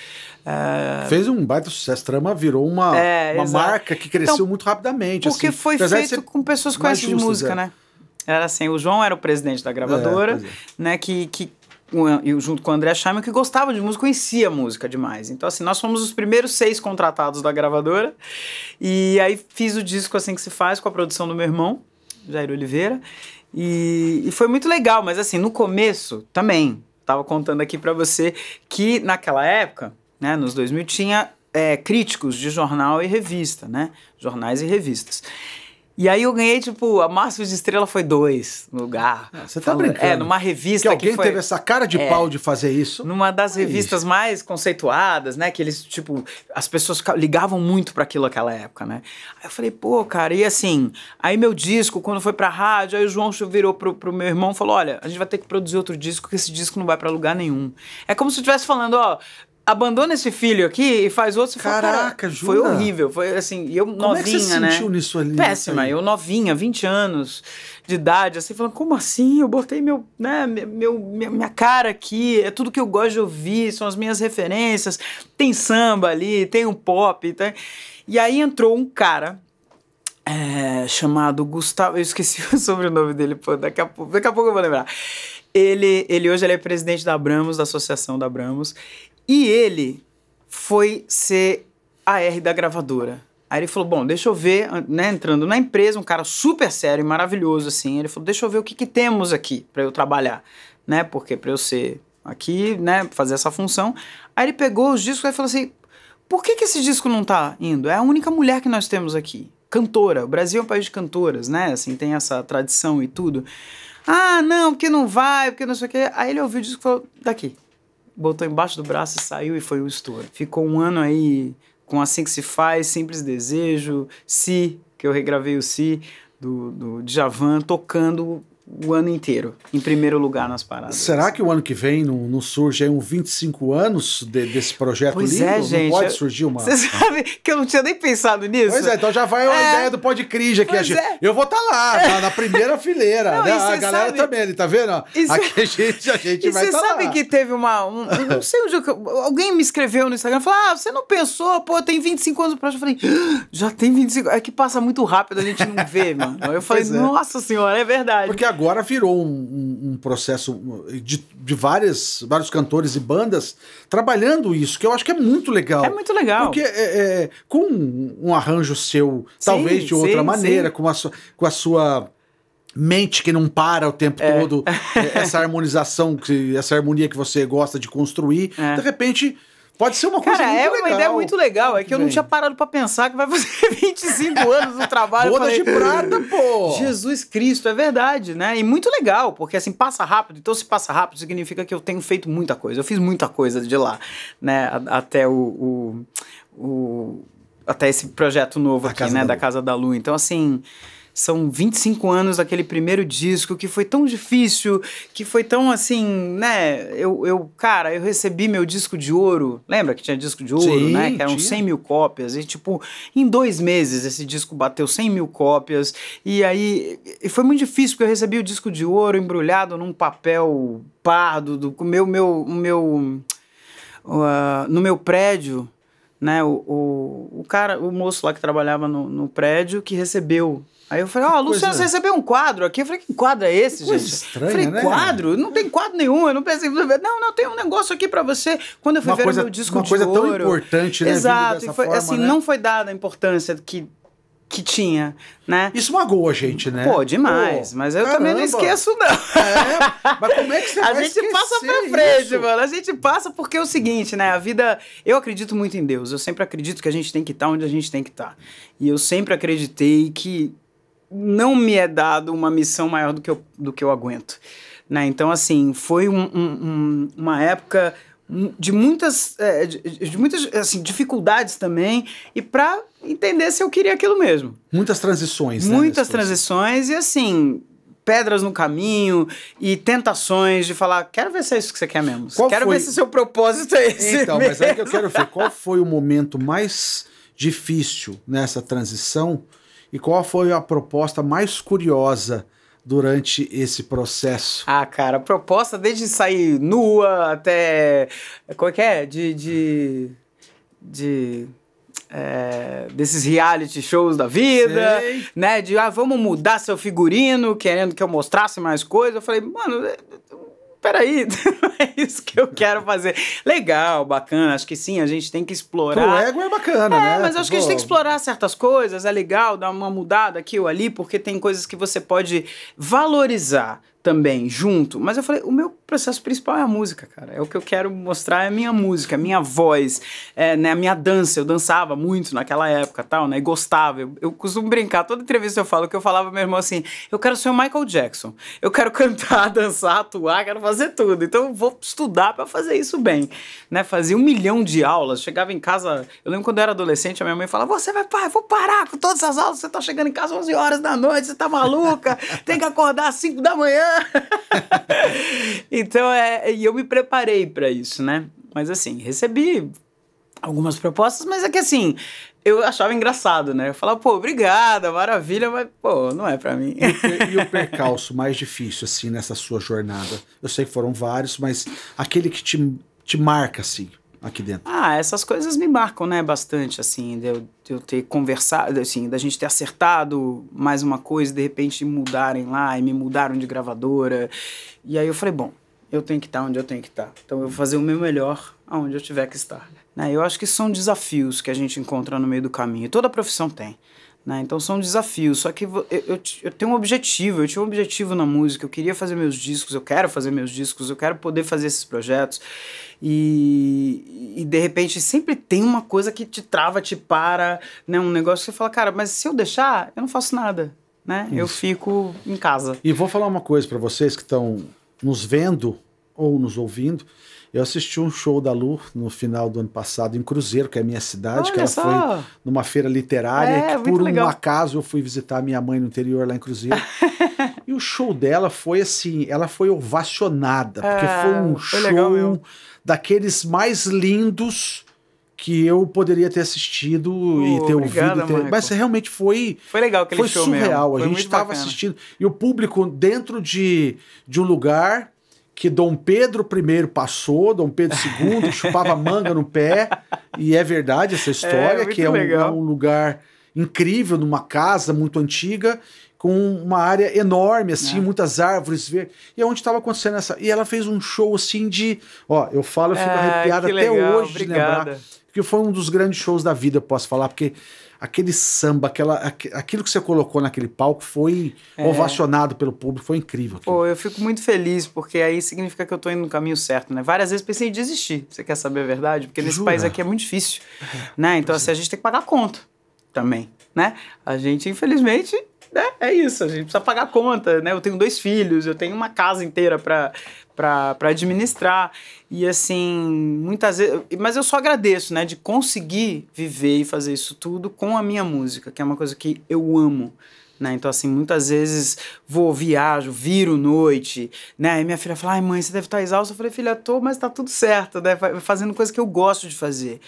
É... Fez um baita sucesso. Trama virou uma, é, uma marca que cresceu então, muito rapidamente. Porque assim. foi Apesar feito com pessoas que conhecem de música, é. né? Era assim, o João era o presidente da gravadora, é, é. né, que, que junto com o André Scheiman, que gostava de música, conhecia a música demais. Então, assim, nós fomos os primeiros seis contratados da gravadora. E aí fiz o disco assim que se faz, com a produção do meu irmão, Jair Oliveira. E, e foi muito legal, mas assim, no começo também. Tava contando aqui para você que naquela época, né, nos 2000, tinha é, críticos de jornal e revista, né? Jornais e revistas. E aí eu ganhei, tipo, a máxima de estrela foi dois no lugar. Ah, você tá brincando. É, numa revista que alguém que foi, teve essa cara de é, pau de fazer isso. Numa das é revistas isso. mais conceituadas, né? Que eles, tipo, as pessoas ligavam muito para aquilo naquela época, né? Aí eu falei, pô, cara, e assim, aí meu disco, quando foi pra rádio, aí o João virou pro, pro meu irmão e falou: olha, a gente vai ter que produzir outro disco, que esse disco não vai para lugar nenhum. É como se eu estivesse falando, ó, abandona esse filho aqui e faz outro. Caraca, fala, Foi horrível. Foi assim, e eu como novinha, é que você né? sentiu nisso ali? Péssima. Eu novinha, 20 anos de idade, assim, falando, como assim? Eu botei meu, né, meu, minha, minha cara aqui, é tudo que eu gosto de ouvir, são as minhas referências. Tem samba ali, tem um pop, tá? E aí entrou um cara é, chamado Gustavo. Eu esqueci o sobrenome dele, pô, daqui a, pouco, daqui a pouco eu vou lembrar. Ele, ele hoje ele é presidente da Abramos, da Associação da Abramos, e ele foi ser a R da gravadora. Aí ele falou: Bom, deixa eu ver, né? Entrando na empresa, um cara super sério e maravilhoso, assim. Ele falou: Deixa eu ver o que, que temos aqui para eu trabalhar, né? Porque para eu ser aqui, né? Fazer essa função. Aí ele pegou os discos e falou assim: Por que, que esse disco não tá indo? É a única mulher que nós temos aqui. Cantora. O Brasil é um país de cantoras, né? Assim, tem essa tradição e tudo. Ah, não, porque não vai, porque não sei o quê. Aí ele ouviu o disco e falou: Daqui. Tá botou embaixo do braço e saiu e foi o estouro. Ficou um ano aí com Assim Que Se Faz, Simples Desejo, Si, que eu regravei o Si, do, do Djavan, tocando o ano inteiro, em primeiro lugar nas paradas. Será que o ano que vem não, não surge aí um 25 anos de, desse projeto pois lindo? É, gente, não pode surgir uma. Você sabe que eu não tinha nem pensado nisso. Pois é, então já vai é. ideia do Pod Cringe aqui. Gente, é. Eu vou estar tá lá, é. tá, na primeira fileira. Não, né? A galera sabe... também, ele tá vendo? Isso... Aqui a gente, a gente e vai estar tá lá. Você sabe que teve uma. Um, não sei onde. Eu, alguém me escreveu no Instagram e falou: Ah, você não pensou, pô, tem 25 anos do projeto. Eu falei, ah, já tem 25. É que passa muito rápido, a gente não vê, mano. Eu falei, é. nossa senhora, é verdade. Porque agora agora virou um, um, um processo de, de várias, vários cantores e bandas trabalhando isso, que eu acho que é muito legal. É muito legal. Porque é, é, com um arranjo seu, sim, talvez de outra sim, maneira, sim. Com, a sua, com a sua mente que não para o tempo é. todo, é, essa harmonização, que, essa harmonia que você gosta de construir, é. de repente Pode ser uma coisa Cara, muito é uma ideia muito legal. É que eu Bem. não tinha parado para pensar que vai fazer 25 anos do trabalho. Boda falei, de prata, pô! Jesus Cristo, é verdade, né? E muito legal, porque assim, passa rápido. Então, se passa rápido, significa que eu tenho feito muita coisa. Eu fiz muita coisa de lá, né? Até o... o, o até esse projeto novo aqui, né? Da, da Casa da Lua. Então, assim... São 25 anos daquele primeiro disco que foi tão difícil, que foi tão assim, né? Eu, eu cara, eu recebi meu disco de ouro. Lembra que tinha disco de ouro, Sim, né? Que eram tinha. 100 mil cópias. E, tipo, em dois meses esse disco bateu 100 mil cópias. E aí e foi muito difícil, porque eu recebi o disco de ouro embrulhado num papel pardo, do, com meu, meu, meu, uh, no meu prédio né? O, o, o, cara, o moço lá que trabalhava no, no prédio, que recebeu Aí eu falei, ó, oh, Luciano, coisa... você recebeu um quadro aqui. Eu falei, que quadro é esse, que gente? Estranha, eu falei, né? quadro? Não tem quadro nenhum, eu não pensei. Não, não, tem um negócio aqui para você. Quando eu fui uma ver coisa, o meu disco uma de coisa ouro, tão importante, né? Exato, foi, forma, assim, né? não foi dada a importância que que tinha, né? Isso magoou a gente, né? Pô, demais. Pô, mas eu caramba. também não esqueço, não. É, mas como é que você A vai gente passa pra frente, isso? mano. A gente passa porque é o seguinte, né? A vida. Eu acredito muito em Deus. Eu sempre acredito que a gente tem que estar tá onde a gente tem que estar. Tá. E eu sempre acreditei que não me é dado uma missão maior do que eu, do que eu aguento. Né? Então, assim, foi um, um, uma época de muitas, é, de, muitas assim, dificuldades também e para entender se eu queria aquilo mesmo. Muitas transições, né, Muitas transições e, assim, pedras no caminho e tentações de falar, quero ver se é isso que você quer mesmo. Qual quero foi... ver se seu propósito é esse. Então, mesmo. mas é que eu quero ver. Qual foi o momento mais difícil nessa transição e qual foi a proposta mais curiosa durante esse processo? Ah, cara, a proposta desde sair nua até. Como é que é? De. de, de é, desses reality shows da vida, Sei. né? De ah, vamos mudar seu figurino, querendo que eu mostrasse mais coisa. Eu falei, mano, peraí, não é isso que eu quero fazer. Legal, bacana, acho que sim, a gente tem que explorar. O ego é bacana, é, né? Mas acho Pô. que a gente tem que explorar certas coisas, é legal, dar uma mudada aqui ou ali, porque tem coisas que você pode valorizar também junto. Mas eu falei, o meu processo principal é a música, cara. É o que eu quero mostrar é a minha música, a minha voz, é, né, a minha dança. Eu dançava muito naquela época, tal, né? E gostava. Eu, eu costumo brincar, toda entrevista eu falo que eu falava meu irmão assim: "Eu quero ser o Michael Jackson. Eu quero cantar, dançar, atuar, quero fazer tudo. Então eu vou estudar para fazer isso bem", né? Fazia um milhão de aulas, chegava em casa, eu lembro quando eu era adolescente, a minha mãe falava: "Você vai, parar? vou parar com todas as aulas, você tá chegando em casa 11 horas da noite, você tá maluca? Tem que acordar às 5 da manhã". Então, é, e eu me preparei para isso, né? Mas assim, recebi algumas propostas, mas é que assim, eu achava engraçado, né? Eu falava, pô, obrigada, maravilha, mas, pô, não é para mim. E, e o percalço mais difícil, assim, nessa sua jornada? Eu sei que foram vários, mas aquele que te, te marca, assim, aqui dentro? Ah, essas coisas me marcam, né, bastante, assim, de eu, de eu ter conversado, assim, da gente ter acertado mais uma coisa, de repente mudarem lá e me mudaram de gravadora. E aí eu falei, bom, eu tenho que estar onde eu tenho que estar. Então eu vou fazer o meu melhor aonde eu tiver que estar. Né? Eu acho que são desafios que a gente encontra no meio do caminho. Toda profissão tem. Né? Então são desafios. Só que eu, eu, eu, tenho um objetivo, eu tinha um objetivo na música. Eu queria fazer meus discos, eu quero fazer meus discos, eu quero poder fazer esses projetos. E, e de repente sempre tem uma coisa que te trava, te para, né? um negócio que você fala, cara, mas se eu deixar, eu não faço nada. Né? Eu fico em casa. E vou falar uma coisa para vocês que estão nos vendo ou nos ouvindo, eu assisti um show da Lu no final do ano passado em Cruzeiro, que é a minha cidade, Olha que ela só. foi numa feira literária, é, que por legal. um acaso eu fui visitar minha mãe no interior lá em Cruzeiro. e o show dela foi assim, ela foi ovacionada, porque é, foi um foi show legal, daqueles mais lindos que eu poderia ter assistido oh, e ter obrigado, ouvido. Ter... Mas realmente foi. Foi legal aquele foi show surreal. Foi a gente estava assistindo. E o público dentro de, de um lugar que Dom Pedro I passou, Dom Pedro II chupava manga no pé. E é verdade essa história, é, que é um, é um lugar incrível numa casa muito antiga com uma área enorme assim, é. muitas árvores verdes. E é onde estava acontecendo essa. E ela fez um show assim de, ó, eu falo, eu fico é, arrepiado até legal, hoje obrigada. de lembrar, que foi um dos grandes shows da vida, eu posso falar, porque aquele samba, aquela, aquilo que você colocou naquele palco foi é. ovacionado pelo público, foi incrível. Aquilo. Pô, eu fico muito feliz, porque aí significa que eu estou indo no caminho certo, né? Várias vezes pensei em desistir, você quer saber a verdade? Porque Jura? nesse país aqui é muito difícil, né? Então, assim, é. a gente tem que pagar a conta também, né? A gente, infelizmente, né, é isso, a gente precisa pagar a conta, né? Eu tenho dois filhos, eu tenho uma casa inteira para para administrar e assim muitas vezes mas eu só agradeço né de conseguir viver e fazer isso tudo com a minha música que é uma coisa que eu amo né? Então, assim, muitas vezes vou, viajo, viro noite, né? E minha filha fala, ai mãe, você deve estar exausta. Eu falei, filha, tô, mas tá tudo certo, né? Fazendo coisa que eu gosto de fazer.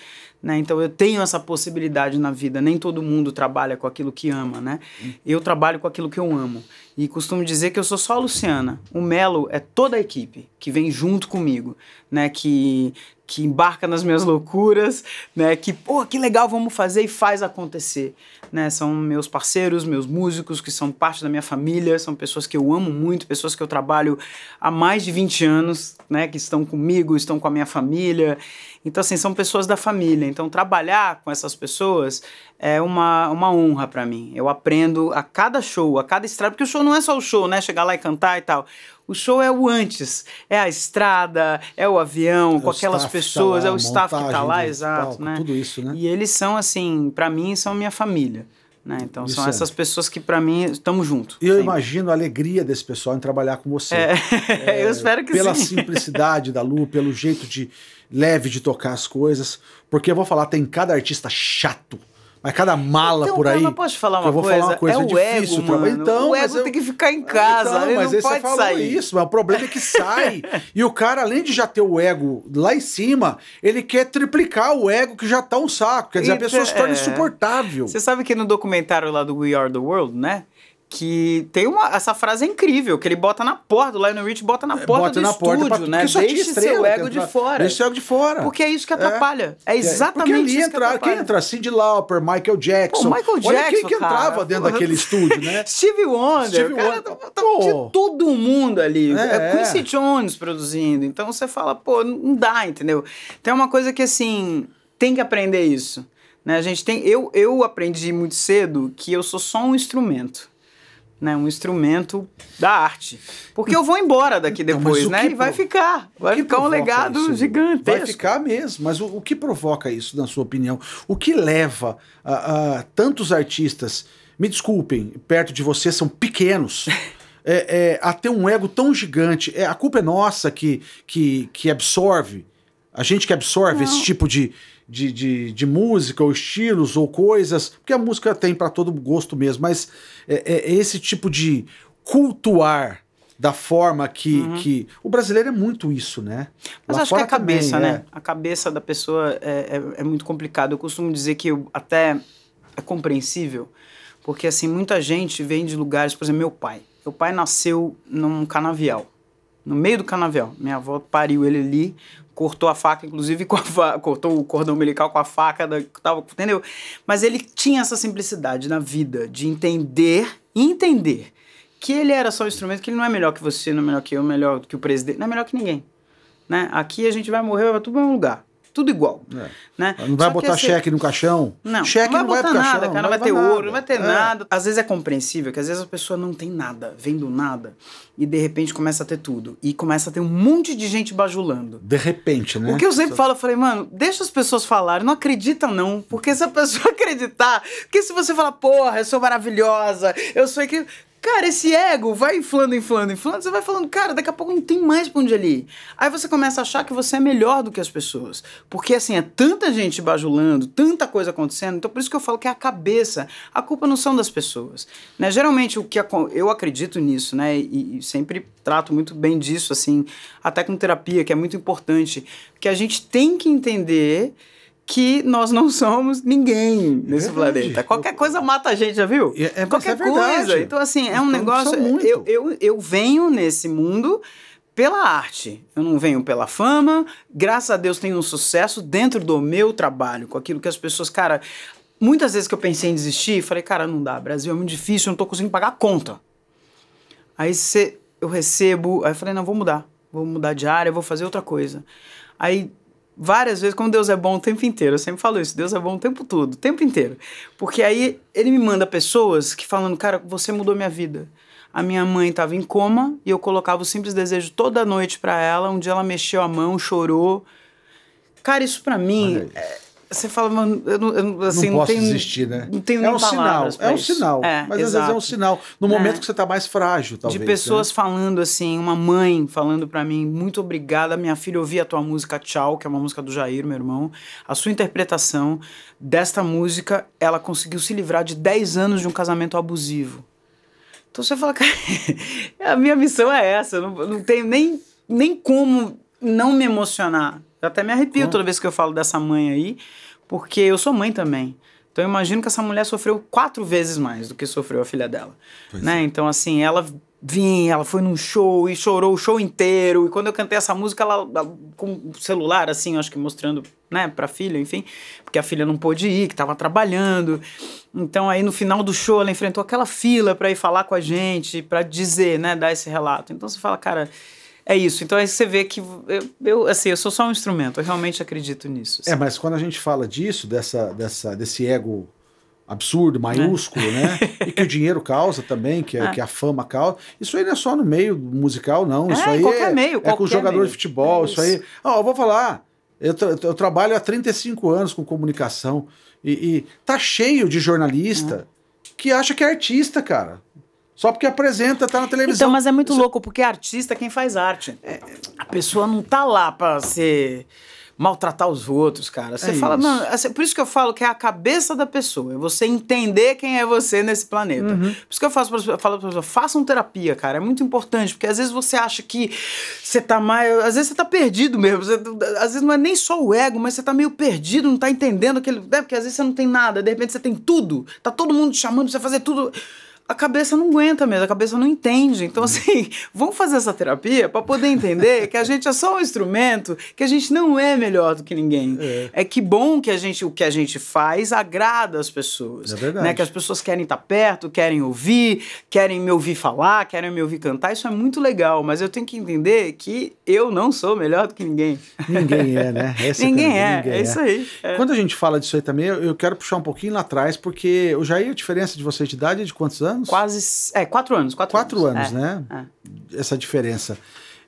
Né? Então eu tenho essa possibilidade na vida. Nem todo mundo trabalha com aquilo que ama, né? Eu trabalho com aquilo que eu amo. E costumo dizer que eu sou só a Luciana. O Melo é toda a equipe que vem junto comigo, né? Que que embarca nas minhas loucuras, né? Que, pô, que legal, vamos fazer e faz acontecer, né? São meus parceiros, meus músicos, que são parte da minha família, são pessoas que eu amo muito, pessoas que eu trabalho há mais de 20 anos, né? Que estão comigo, estão com a minha família. Então, assim, são pessoas da família. Então, trabalhar com essas pessoas é uma, uma honra para mim. Eu aprendo a cada show, a cada estrada, porque o show não é só o show, né? Chegar lá e cantar e tal. O show é o antes, é a estrada, é o avião, é com o aquelas tá pessoas, tá lá, é o staff que tá lá, exato, palco, né? Tudo isso, né? E eles são assim, para mim são minha família. Né? Então isso são é. essas pessoas que para mim estamos juntos. Eu sempre. imagino a alegria desse pessoal em trabalhar com você. É. É, eu espero que pela sim. Pela simplicidade da Lu, pelo jeito de leve de tocar as coisas, porque eu vou falar tem cada artista chato mas cada mala então, por aí. Eu posso falar uma, coisa? Falar uma coisa? É, é o difícil ego, Mano. Então, o ego eu... tem que ficar em casa. Então, ele mas não ele pode sair. isso. Mas o problema é que sai. e o cara, além de já ter o ego lá em cima, ele quer triplicar o ego que já tá um saco. Quer dizer, e a pessoa é... se torna é. insuportável. Você sabe que no documentário lá do We Are the World, né? que tem uma, essa frase é incrível, que ele bota na porta, o Lionel Rich bota na é, porta bota do na estúdio, porta, né? Deixa estrela, seu ego de fora. Deixa o ego de fora. Porque é isso que é. atrapalha. É, é exatamente isso entra, que Quem entra? Cyndi Lauper, Michael Jackson. Pô, Michael Jackson, Olha quem que entrava cara, dentro daquele estúdio, né? Steve Wonder. Steve Wonder. Cara, tá, de tá- todo mundo ali. É, é, é Quincy Jones produzindo. Então você fala, pô, não dá, entendeu? Tem uma coisa que, assim, tem que aprender isso. Né? A gente tem, eu, eu aprendi muito cedo que eu sou só um instrumento né? Um instrumento da arte. Porque eu vou embora daqui depois, então, né? E vai ficar. Vai ficar um legado isso? gigantesco. Vai ficar mesmo. Mas o, o, que provoca isso, na sua opinião? O que leva a, a tantos artistas, me desculpem, perto de você são pequenos. é, é, a ter um ego tão gigante. É, a culpa é nossa que, que, que absorve. A gente que absorve Não. esse tipo de, de, de, de música, ou estilos, ou coisas, porque a música tem para todo gosto mesmo, mas é, é, é esse tipo de cultuar da forma que, uhum. que. O brasileiro é muito isso, né? Mas Lá acho que é a cabeça, também, né? É. A cabeça da pessoa é, é, é, muito complicado. Eu costumo dizer que eu, até é compreensível, porque assim, muita gente vem de lugares, por exemplo, meu pai. Meu pai nasceu num canavial no meio do canavial. Minha avó pariu ele ali, cortou a faca, inclusive com a cortou o cordão umbilical com a faca, da, tava, entendeu? Mas ele tinha essa simplicidade na vida de entender e entender que ele era só um instrumento, que ele não é melhor que você, não é melhor que eu, melhor que o presidente, não é melhor que ninguém. Né? Aqui a gente vai morrer, vai tudo no mesmo lugar tudo igual. É. Né? Não vai Só botar cheque no caixão? Não, cheque não vai não botar vai pro nada, caixão, cara, não vai, ter nada. ouro, não vai ter é. nada. Às vezes é compreensível que às vezes a pessoa não tem nada, vem do nada, e de repente começa a ter tudo. E começa a ter um monte de gente bajulando. De repente, né? O que eu sempre Só... falo, eu falei, mano, deixa as pessoas falarem, não acredita não, porque se a pessoa acreditar, porque se você falar, porra, eu sou maravilhosa, eu sou que Cara, esse ego vai inflando, inflando, inflando, você vai falando, cara, daqui a pouco não tem mais pra onde ali. Aí você começa a achar que você é melhor do que as pessoas. Porque assim, é tanta gente bajulando, tanta coisa acontecendo, então por isso que eu falo que é a cabeça. A culpa não são das pessoas. Né? Geralmente o que eu acredito nisso, né? E, e sempre trato muito bem disso, assim, a tecnoterapia, que é muito importante, que a gente tem que entender que nós não somos ninguém é nesse é planeta. Qualquer coisa mata a gente, já viu? É, é, Qualquer coisa. Então, assim, é um então, negócio. Eu, eu, eu venho nesse mundo pela arte. Eu não venho pela fama. Graças a Deus tenho um sucesso dentro do meu trabalho, com aquilo que as pessoas, cara. Muitas vezes que eu pensei em desistir, falei, cara, não dá, Brasil é muito difícil, eu não tô conseguindo pagar a conta. Aí cê, eu recebo, aí eu falei, não, vou mudar. Vou mudar de área, vou fazer outra coisa. Aí várias vezes como Deus é bom o tempo inteiro. Eu sempre falo isso, Deus é bom o tempo todo, o tempo inteiro. Porque aí ele me manda pessoas que falando, cara, você mudou minha vida. A minha mãe estava em coma e eu colocava o simples desejo toda noite para ela. Um dia ela mexeu a mão, chorou. Cara, isso para mim é, você fala, mano, eu não, assim, não, não posso tem, desistir, né? Não tem é um sinal, é um sinal. É, mas exato. às vezes é um sinal. No é. momento que você está mais frágil, talvez. De pessoas né? falando assim, uma mãe falando para mim, muito obrigada, minha filha, ouvi a tua música Tchau, que é uma música do Jair, meu irmão. A sua interpretação desta música, ela conseguiu se livrar de 10 anos de um casamento abusivo. Então você fala, cara, a minha missão é essa, não, não tenho nem, nem como não me emocionar eu até me arrepio Como? toda vez que eu falo dessa mãe aí, porque eu sou mãe também. Então eu imagino que essa mulher sofreu quatro vezes mais do que sofreu a filha dela. Pois né? É. Então, assim, ela vinha, ela foi num show e chorou o show inteiro. E quando eu cantei essa música, ela, ela com o celular, assim, acho que mostrando, né, pra filha, enfim, porque a filha não pôde ir, que tava trabalhando. Então aí no final do show ela enfrentou aquela fila para ir falar com a gente, para dizer, né, dar esse relato. Então você fala, cara, é isso. Então aí você vê que eu, eu, assim, eu sou só um instrumento. Eu realmente acredito nisso. É, assim. É, mas quando a gente fala disso, dessa, dessa, desse ego absurdo, é. maiúsculo, é. né? E que o dinheiro causa também, que, é. que a fama causa. Isso aí não é só no meio musical, não. Isso é, aí qualquer é, meio, é qualquer com os jogador meio. de futebol, isso. É isso. aí. Ah, eu vou falar. Eu, tra eu, trabalho há 35 anos com comunicação e, e tá cheio de jornalista que acha que é artista, cara. Só porque apresenta, tá na televisão. Então, mas é muito Isso... É louco, porque é artista quem faz arte. É, a pessoa não tá lá pra ser maltratar os outros, cara. Você é fala, isso. assim, por isso que eu falo que é a cabeça da pessoa, é você entender quem é você nesse planeta. Uhum. Por isso que eu faço para falo para pessoa, façam terapia, cara, é muito importante, porque às vezes você acha que você tá mais, às vezes você tá perdido mesmo, você, às vezes não é nem só o ego, mas você tá meio perdido, não tá entendendo aquele, né, porque às vezes você não tem nada, de repente você tem tudo, tá todo mundo chamando pra você fazer tudo a cabeça não aguenta mesmo, a cabeça não entende. Então, uhum. assim, vamos fazer essa terapia para poder entender que a gente é só um instrumento, que a gente não é melhor do que ninguém. É, é que bom que a gente, o que a gente faz agrada as pessoas. É né? verdade. Né? Que as pessoas querem estar perto, querem ouvir, querem me ouvir falar, querem me ouvir cantar. Isso é muito legal, mas eu tenho que entender que eu não sou melhor do que ninguém. Ninguém é, né? Essa é ninguém é, ninguém é, é isso aí. É. Quando a gente fala disso aí também, eu quero puxar um pouquinho lá atrás, porque o Jair, a diferença de vocês de idade é de quantos anos? anos? Quase. É, quatro anos. Quatro, quatro anos, anos é, né? É. Essa diferença.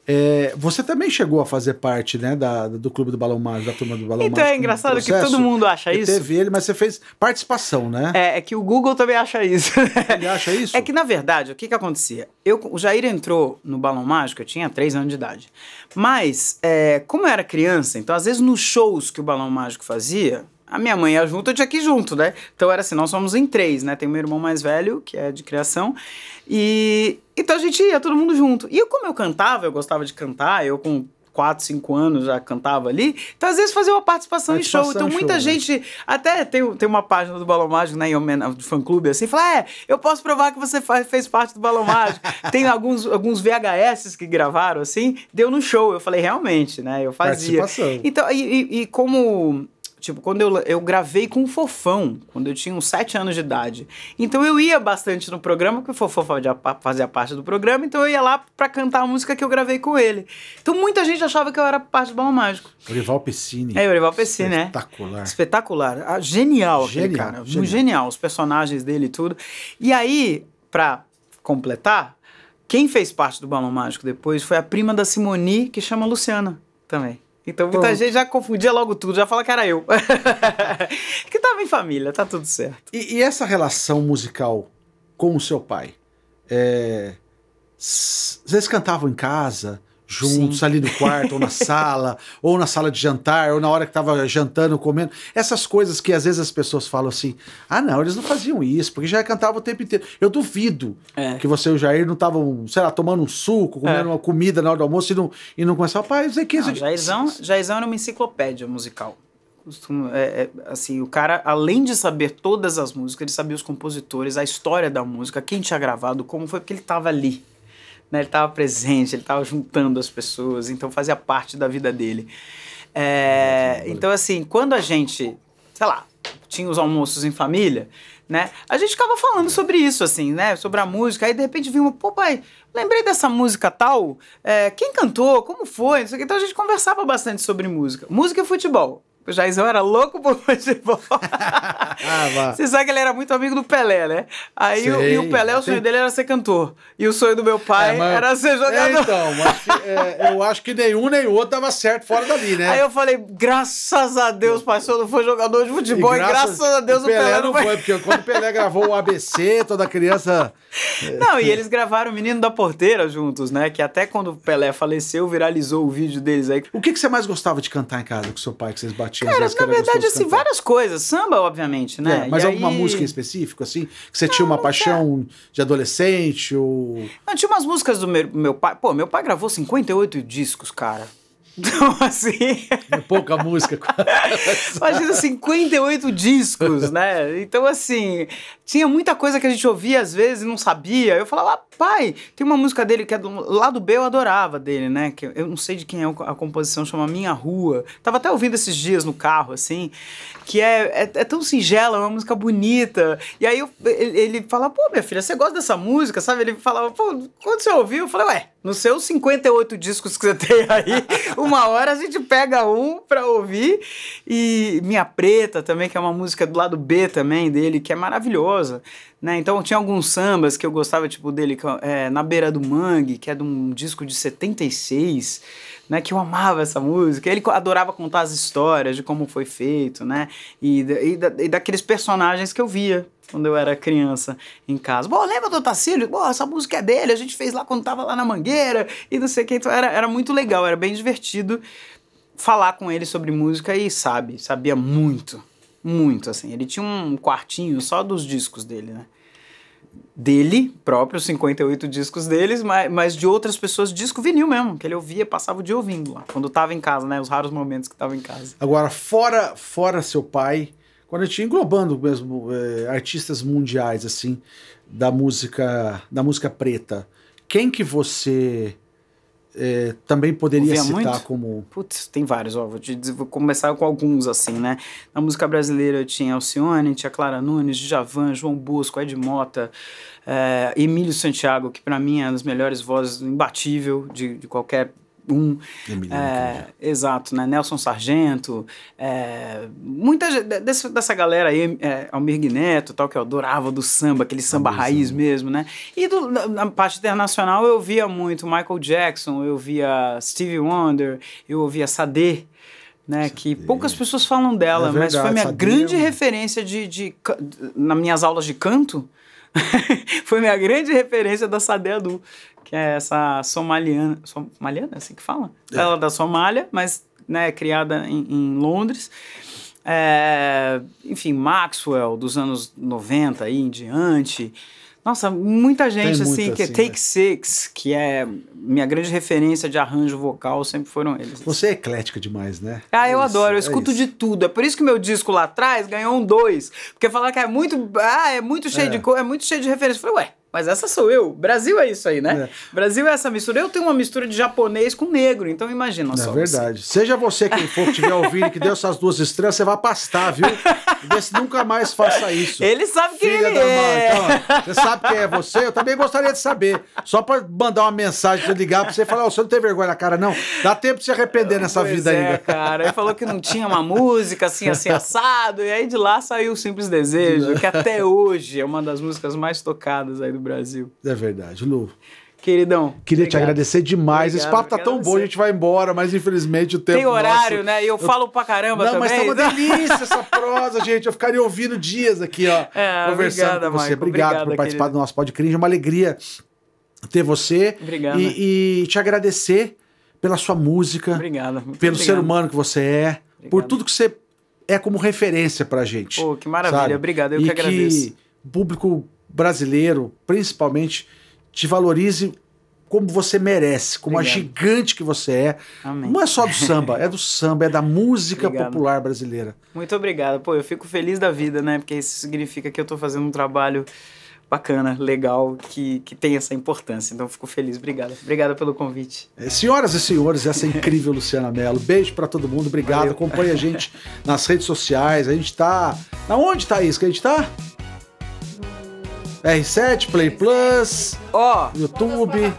É, você também chegou a fazer parte né, da, do clube do Balão Mágico, da turma do Balão então é Mágico. Então é engraçado que todo mundo acha isso. Teve ele, mas você fez participação, né? É, é que o Google também acha isso. Ele acha isso? É que, na verdade, o que, que acontecia? Eu, o Jair entrou no Balão Mágico, eu tinha 3 anos de idade. Mas, é, como eu era criança, então às vezes nos shows que o Balão Mágico fazia, a minha mãe e a Junta, eu tinha que ir junto, né? Então era assim, nós somos em três, né? Tem meu irmão mais velho, que é de criação, e então a gente ia todo mundo junto. E eu, como eu cantava, eu gostava de cantar, eu com quatro cinco anos já cantava ali, então às vezes fazia uma participação, participação em show. Então muita show, né? gente, né? até tem, tem uma página do Balão Mágico, né, do fã-clube, assim, fala, é, eu posso provar que você faz, fez parte do Balão Mágico. tem alguns, alguns VHS que gravaram, assim, deu no show. Eu falei, realmente, né, eu fazia. Então, e, e, e como Tipo, quando eu, eu gravei com o Fofão, quando eu tinha uns sete anos de idade. Então eu ia bastante no programa, porque o Fofão fazia parte do programa, então eu ia lá para cantar a música que eu gravei com ele. Então muita gente achava que eu era parte do Balão Mágico. Orival Pessini. É, Orival Pessini, né? Espetacular. Espetacular. Ah, genial, genial cara. Genial. genial, os personagens dele e tudo. E aí, pra completar, quem fez parte do Balão Mágico depois foi a prima da Simoni, que chama Luciana também. Então muita Pronto. gente já confundia logo tudo, já fala que era eu. que tava em família, tá tudo certo. E, e, essa relação musical com o seu pai? É... Vocês cantavam em casa? juntos Sim. ali no quarto, ou na sala, ou na sala de jantar, ou na hora que estava jantando, comendo. Essas coisas que às vezes as pessoas falam assim: ah, não, eles não faziam isso, porque já cantava o tempo inteiro. Eu duvido é. que você e o Jair não estavam, sei lá, tomando um suco, é. comendo é. uma comida na hora do almoço e não, e não começava, pai, isso aqui. Jairzão, Jairzão era uma enciclopédia musical. É, é, assim, o cara, além de saber todas as músicas, ele sabia os compositores, a história da música, quem tinha gravado, como foi, porque ele estava ali. Né? Ele estava presente, ele estava juntando as pessoas, então fazia parte da vida dele. É, então, assim, quando a gente, sei lá, tinha os almoços em família, né? A gente ficava falando sobre isso, assim, né? Sobre a música. Aí de repente vinha uma, pô, pai, lembrei dessa música tal. É, quem cantou? Como foi? Então a gente conversava bastante sobre música. Música e futebol. O Jaizão era louco por futebol. ah, Você sabe que ele era muito amigo do Pelé, né? Aí o, e o Pelé, o sonho dele era ser cantor. E o sonho do meu pai é, mas... era ser é, jogador. É, então, mas é, eu acho que nenhum nem outro tava certo fora dali, né? Aí eu falei, graças a Deus, pai, se eu não for jogador de futebol, e graças, e graças a Deus o Pelé, o Pelé não foi. foi. Porque quando o Pelé gravou o ABC, toda criança... É. Não, e eles gravaram o Menino da Porteira juntos, né? Que até quando o Pelé faleceu, viralizou o vídeo deles aí. O que, que você mais gostava de cantar em casa com seu pai, que vocês batiam? tinha Cara, na verdade, assim, cantar. várias coisas. Samba, obviamente, né? É, mas e alguma aí... música em específico, assim? Que você não, tinha uma paixão de adolescente ou... Não, tinha umas músicas do meu, meu pai. Pô, meu pai gravou 58 discos, cara. Então, assim. É pouca música. Imagina, 58 discos, né? Então, assim, tinha muita coisa que a gente ouvia às vezes e não sabia. Eu falava, ah, pai, tem uma música dele que é do lado B, eu adorava dele, né? Que eu não sei de quem é a composição, chama Minha Rua. Tava até ouvindo esses dias no carro, assim, que é, é, é tão singela, é uma música bonita. E aí eu, ele, ele fala, pô, minha filha, você gosta dessa música, sabe? Ele falava, pô, quando você ouviu? Eu falei, ué nos seus 58 discos que você tem aí, uma hora a gente pega um pra ouvir. E Minha Preta também, que é uma música do lado B também dele, que é maravilhosa. Né? Então tinha alguns sambas que eu gostava, tipo, dele, é, Na Beira do Mangue, que é de um disco de 76 né, que eu amava essa música. Ele adorava contar as histórias de como foi feito, né? E, e, da, e daqueles personagens que eu via quando eu era criança em casa. Pô, lembra do Tacílio? Pô, essa música é dele, a gente fez lá quando tava lá na Mangueira e não sei o que. Então era, era muito legal, era bem divertido falar com ele sobre música e sabe, sabia muito, muito, assim. Ele tinha um quartinho só dos discos dele, né? dele próprio, 58 discos deles, mas, mas de outras pessoas, disco vinil mesmo, que ele ouvia, passava o dia ouvindo lá, quando tava em casa, né? Os raros momentos que tava em casa. Agora, fora, fora seu pai, quando a gente englobando mesmo é, artistas mundiais, assim, da música, da música preta, quem que você é, também poderia citar muito? como. Putz, tem vários, ó, vou, te, vou começar com alguns assim, né? Na música brasileira eu tinha Alcione, tinha Clara Nunes, Djavan, João Bosco, Ed Mota, é, Emílio Santiago, que para mim é uma das melhores vozes, imbatível de, de qualquer um. É, exato, né? Nelson Sargento, é, muita desse, dessa galera aí, é, Almir Neto, tal, que eu adorava do samba, aquele samba Amor, raiz samba. mesmo, né? E do, na parte internacional eu via muito Michael Jackson, eu via Stevie Wonder, eu ouvia Sade. Né, que poucas pessoas falam dela, é verdade, mas foi minha grande referência de, de, de, nas minhas aulas de canto. foi minha grande referência da Sadeadu, que é essa somaliana, somaliana é assim que fala? É. Ela é da Somália, mas né, criada em, em Londres. É, enfim, Maxwell dos anos 90 aí em diante, nossa, muita gente, assim, que é Take né? Six, que é minha grande referência de arranjo vocal, sempre foram eles. Você é eclética demais, né? Ah, eu isso, adoro, eu é escuto é de tudo. É por isso que meu disco lá atrás ganhou um dois Porque falaram que é muito. Ah, é muito cheio é. de é muito cheio de referência. Eu falei, ué, mas essa sou eu. Brasil é isso aí, né? É. Brasil é essa mistura. Eu tenho uma mistura de japonês com negro, então imagina é só. É verdade. Você. Seja você quem for que estiver ouvindo que deu essas duas estrelas, você vai pastar, viu? Vê se nunca mais faça isso. Ele sabe quem Filha ele é. Então, você sabe quem é você? Eu também gostaria de saber. Só para mandar uma mensagem, pra ligar para você e falar: oh, você não tem vergonha na cara, não? Dá tempo de se arrepender nessa pois vida é, ainda. cara. Ele falou que não tinha uma música assim, assim, assado. E aí de lá saiu o Simples Desejo, que até hoje é uma das músicas mais tocadas aí do Brasil. É verdade, Lu. Queridão. Queria obrigado. te agradecer demais. Obrigado, Esse papo tá tão bom, a gente vai embora, mas infelizmente o tempo. Tem horário, nosso... né? E eu, eu falo pra caramba Não, também. Não, mas tá uma delícia essa prosa, gente. Eu ficaria ouvindo dias aqui, ó, é, conversando obrigada, com você. obrigado, obrigado, por participar do nosso podcast. É uma alegria ter você. Obrigado. E, e te agradecer pela sua música. Obrigado. Muito pelo obrigado. ser humano que você é. Por tudo que você é como referência pra gente. Pô, que maravilha. Sabe? Obrigado, eu e que agradeço. Que público brasileiro, principalmente, te valorize como você merece, como Obrigado. a gigante que você é. Amém. Não é só do samba, é do samba, é da música Obrigado. popular brasileira. Muito obrigada Pô, eu fico feliz da vida, né? Porque isso significa que eu tô fazendo um trabalho bacana, legal, que, que tem essa importância. Então, fico feliz. Obrigado. obrigada pelo convite. É, senhoras e senhores, essa é incrível Luciana Mello. Beijo para todo mundo. Obrigado. Valeu. Acompanhe a gente nas redes sociais. A gente tá... Na onde, tá isso que a gente tá? R7, Play Plus, ó, oh, YouTube.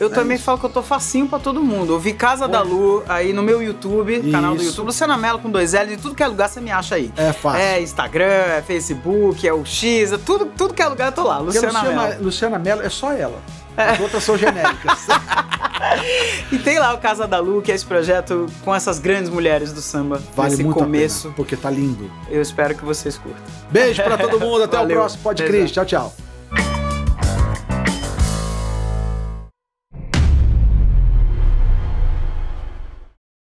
Eu é também isso. falo que eu tô facinho pra todo mundo. Eu vi Casa da Lu aí no meu YouTube, isso. canal do YouTube. Luciana Mello com dois L, de tudo que é lugar você me acha aí. É fácil. É Instagram, é Facebook, é o X, é tudo, tudo que é lugar eu tô lá. Luciana, Luciana Mello. Luciana Mello é só ela. As outras são genéricas. e tem lá o Casa da Lu, que é esse projeto com essas grandes mulheres do samba. Vale esse muito começo. Pena, porque tá lindo. Eu espero que vocês curtam. Beijo para todo mundo, até Valeu. o próximo podcast. Tchau, tchau.